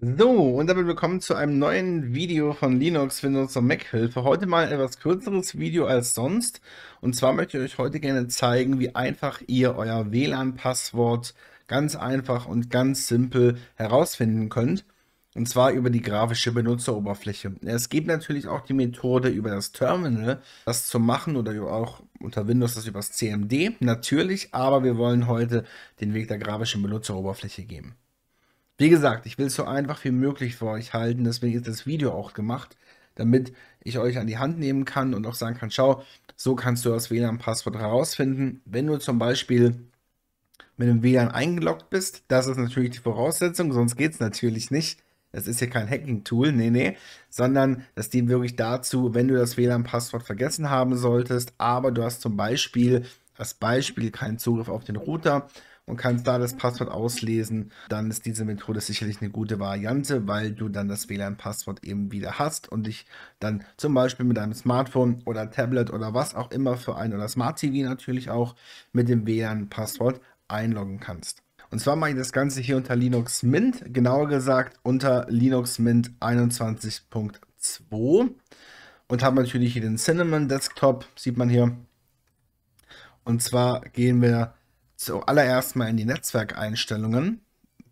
So, und damit willkommen zu einem neuen Video von Linux, Windows und Mac Hilfe. Heute mal ein etwas kürzeres Video als sonst. Und zwar möchte ich euch heute gerne zeigen, wie einfach ihr euer WLAN-Passwort ganz einfach und ganz simpel herausfinden könnt. Und zwar über die grafische Benutzeroberfläche. Es gibt natürlich auch die Methode über das Terminal, das zu machen oder auch unter Windows das über das CMD. Natürlich, aber wir wollen heute den Weg der grafischen Benutzeroberfläche gehen. Wie gesagt, ich will es so einfach wie möglich für euch halten, deswegen ist das Video auch gemacht, damit ich euch an die Hand nehmen kann und auch sagen kann, schau, so kannst du das WLAN-Passwort herausfinden. Wenn du zum Beispiel mit dem WLAN eingeloggt bist, das ist natürlich die Voraussetzung, sonst geht es natürlich nicht. Das ist hier kein Hacking-Tool, nee, nee, sondern das dient wirklich dazu, wenn du das WLAN-Passwort vergessen haben solltest, aber du hast zum Beispiel als Beispiel keinen Zugriff auf den Router und kannst da das Passwort auslesen, dann ist diese Methode sicherlich eine gute Variante, weil du dann das WLAN-Passwort eben wieder hast und dich dann zum Beispiel mit deinem Smartphone oder Tablet oder was auch immer für ein oder Smart TV natürlich auch mit dem WLAN-Passwort einloggen kannst. Und zwar mache ich das Ganze hier unter Linux Mint, genauer gesagt unter Linux Mint 21.2 und habe natürlich hier den Cinnamon Desktop, sieht man hier. Und zwar gehen wir Zuallererst mal in die Netzwerkeinstellungen.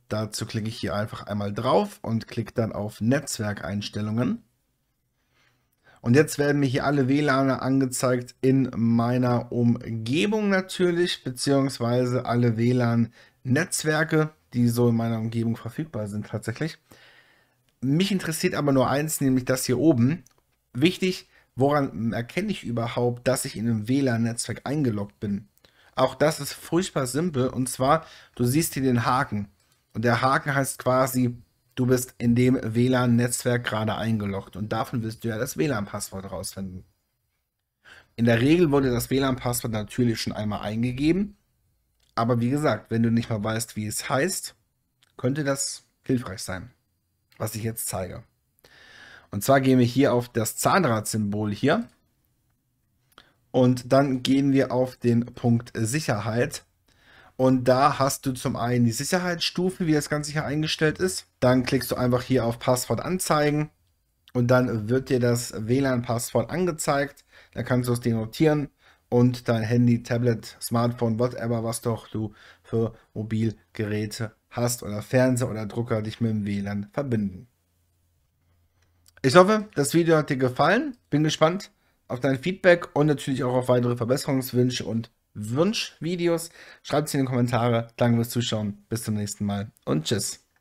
Dazu klicke ich hier einfach einmal drauf und klicke dann auf Netzwerkeinstellungen. Und jetzt werden mir hier alle WLAN angezeigt in meiner Umgebung natürlich, beziehungsweise alle WLAN-Netzwerke, die so in meiner Umgebung verfügbar sind tatsächlich. Mich interessiert aber nur eins, nämlich das hier oben. Wichtig, woran erkenne ich überhaupt, dass ich in einem WLAN-Netzwerk eingeloggt bin? Auch das ist furchtbar simpel. Und zwar, du siehst hier den Haken. Und der Haken heißt quasi, du bist in dem WLAN-Netzwerk gerade eingeloggt. Und davon willst du ja das WLAN-Passwort rausfinden. In der Regel wurde das WLAN-Passwort natürlich schon einmal eingegeben. Aber wie gesagt, wenn du nicht mal weißt, wie es heißt, könnte das hilfreich sein, was ich jetzt zeige. Und zwar gehen wir hier auf das Zahnrad-Symbol hier und dann gehen wir auf den Punkt Sicherheit. Und da hast du zum einen die Sicherheitsstufe, wie das Ganze hier eingestellt ist. Dann klickst du einfach hier auf Passwort anzeigen und dann wird dir das WLAN-Passwort angezeigt. Da kannst du es denotieren und dein Handy, Tablet, Smartphone, whatever, was doch du für Mobilgeräte hast oder Fernseher oder Drucker dich mit dem WLAN verbinden. Ich hoffe, das Video hat dir gefallen. Bin gespannt, auf dein Feedback und natürlich auch auf weitere Verbesserungswünsche und Wunschvideos. Schreibt es in die Kommentare. Danke fürs Zuschauen. Bis zum nächsten Mal und tschüss.